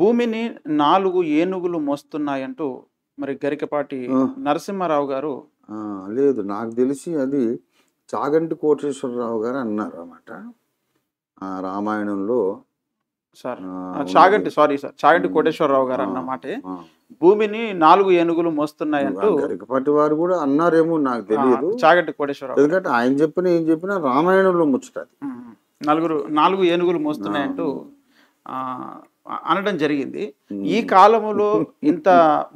భూమిని నాలుగు ఏనుగులు మోస్తున్నాయంటూ మరి గరికపాటి నరసింహారావు గారు లేదు నాకు తెలిసి అది చాగంటి కోటేశ్వరరావు గారు అన్నారు అన్నమాట రామాయణంలో sir Chaganti sorry sir Chaganti Koteswararao గారు అన్నమాట భూమిని నాలుగు ఏనుగులు మోస్తున్నాయంటూ గరికపాటి వారు కూడా అన్నారేమో నాకు తెలియదు చాగంటి కోటేశ్వరరావు ఎందుకంటే ఆయన చెప్పిన ఏం చెప్పినా రామాయణంలో ముచ్చట నలుగురు నాలుగు ఏనుగులు మోస్తున్నాయంటూ అనడం జరిగింది ఈ కాలంలో ఇంత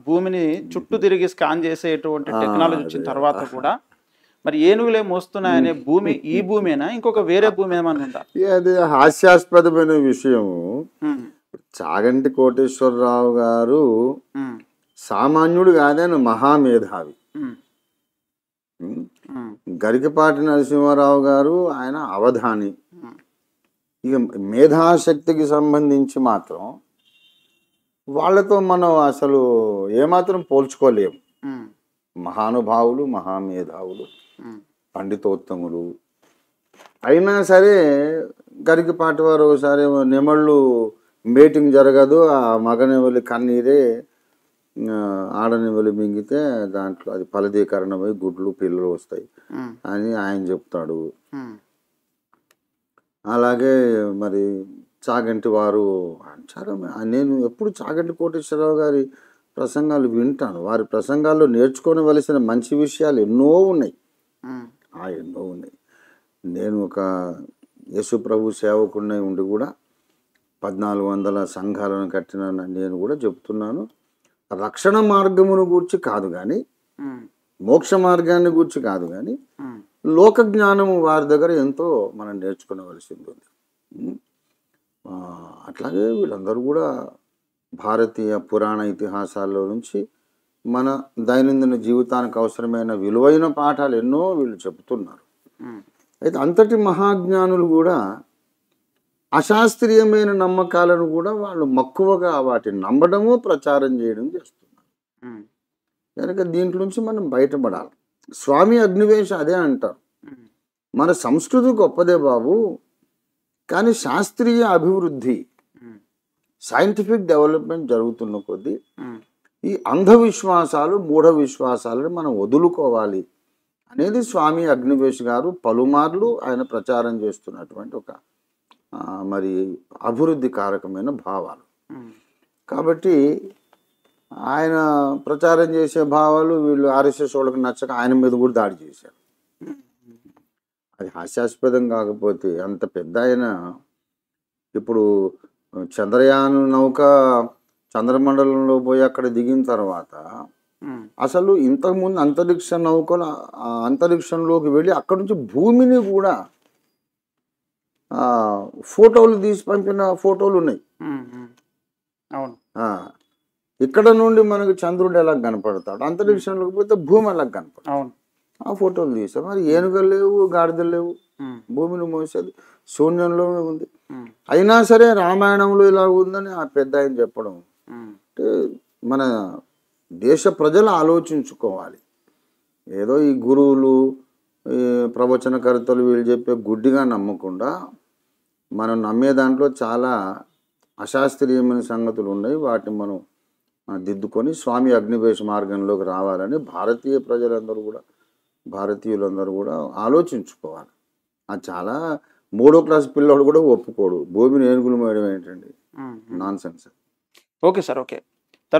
భూమిని చుట్టూ తిరిగి స్కాన్ చేసేటువంటి టెక్నాలజీ వచ్చిన తర్వాత కూడా మరి ఏనుగులే మోస్తున్నాయనే భూమి ఈ భూమేనా ఇంకొక వేరే భూమి ఏమన్నా అది హాస్యాస్పదమైన విషయము చాగంటి కోటేశ్వరరావు గారు సామాన్యుడు కాదని మహామేధావి గరికపాటి నరసింహారావు గారు ఆయన అవధాని ఇక మేధాశక్తికి సంబంధించి మాత్రం వాళ్ళతో మనం అసలు ఏమాత్రం పోల్చుకోలేము మహానుభావులు మహామేధావులు పండితోత్తములు అయినా సరే గరికిపాటి వారు ఒకసారి నెమళ్ళు మీటింగ్ జరగదు ఆ మగనెవలి కన్నీరే ఆడనెవలి మింగితే దాంట్లో అది ఫలదీకరణమై గుడ్లు పిల్లలు వస్తాయి అని ఆయన చెప్తాడు అలాగే మరి చాగంటి వారు అంటారు నేను ఎప్పుడు చాగంటి కోటేశ్వరరావు గారి ప్రసంగాలు వింటాను వారి ప్రసంగాల్లో నేర్చుకోవలసిన మంచి విషయాలు ఎన్నో ఉన్నాయి ఆ ఎన్నో ఉన్నాయి నేను ఒక ప్రభు సేవకుడిని ఉండి కూడా పద్నాలుగు వందల సంఘాలను కట్టిన నేను కూడా చెప్తున్నాను రక్షణ మార్గమును గూర్చి కాదు కానీ మోక్ష మార్గాన్ని గూర్చి కాదు కానీ లోక జ్ఞానము వారి దగ్గర ఎంతో మనం నేర్చుకునవలసింది ఉంది అట్లాగే వీళ్ళందరూ కూడా భారతీయ పురాణ ఇతిహాసాల్లో నుంచి మన దైనందిన జీవితానికి అవసరమైన విలువైన పాఠాలు ఎన్నో వీళ్ళు చెబుతున్నారు అయితే అంతటి మహాజ్ఞానులు కూడా అశాస్త్రీయమైన నమ్మకాలను కూడా వాళ్ళు మక్కువగా వాటిని నమ్మడము ప్రచారం చేయడం చేస్తున్నారు కనుక దీంట్లోంచి మనం బయటపడాలి స్వామి అగ్నివేశ అదే అంటారు మన సంస్కృతి గొప్పదే బాబు కానీ శాస్త్రీయ అభివృద్ధి సైంటిఫిక్ డెవలప్మెంట్ జరుగుతున్న కొద్దీ ఈ అంధవిశ్వాసాలు మూఢ విశ్వాసాలను మనం వదులుకోవాలి అనేది స్వామి అగ్నివేశ్ గారు పలుమార్లు ఆయన ప్రచారం చేస్తున్నటువంటి ఒక మరి అభివృద్ధి కారకమైన భావాలు కాబట్టి ఆయన ప్రచారం చేసే భావాలు వీళ్ళు ఆర్ఎస్ఎస్ వాళ్ళకి నచ్చక ఆయన మీద కూడా దాడి చేశారు అది హాస్యాస్పదం కాకపోతే అంత పెద్ద ఆయన ఇప్పుడు చంద్రయాన్ నౌక చంద్రమండలంలో పోయి అక్కడ దిగిన తర్వాత అసలు ఇంతకుముందు అంతరిక్ష నౌకలు అంతరిక్షంలోకి వెళ్ళి అక్కడి నుంచి భూమిని కూడా ఫోటోలు తీసి పంపిన ఫోటోలు ఉన్నాయి అవును ఇక్కడ నుండి మనకు చంద్రుడు ఎలా కనపడతాడు అంతరిక్షంలోకి hmm. పోతే భూమి ఎలా కనపడతాడు ఆ ఫోటోలు తీసాం మరి ఏనుగలు లేవు గాడిదలు లేవు hmm. భూమిని మోసేది శూన్యంలోనే ఉంది hmm. అయినా సరే రామాయణంలో ఇలా ఉందని ఆ పెద్ద ఆయన చెప్పడం అంటే మన దేశ ప్రజలు ఆలోచించుకోవాలి ఏదో ఈ గురువులు ప్రవచనకర్తలు వీళ్ళు చెప్పే గుడ్డిగా నమ్మకుండా మనం నమ్మే దాంట్లో చాలా అశాస్త్రీయమైన సంగతులు ఉన్నాయి వాటిని మనం దిద్దుకొని స్వామి అగ్నివేశ మార్గంలోకి రావాలని భారతీయ ప్రజలందరూ కూడా భారతీయులందరూ కూడా ఆలోచించుకోవాలి అది చాలా మూడో క్లాస్ పిల్లోడు కూడా ఒప్పుకోడు భూమిని ఏనుగులు మేడం ఏంటండి nonsense okay sir okay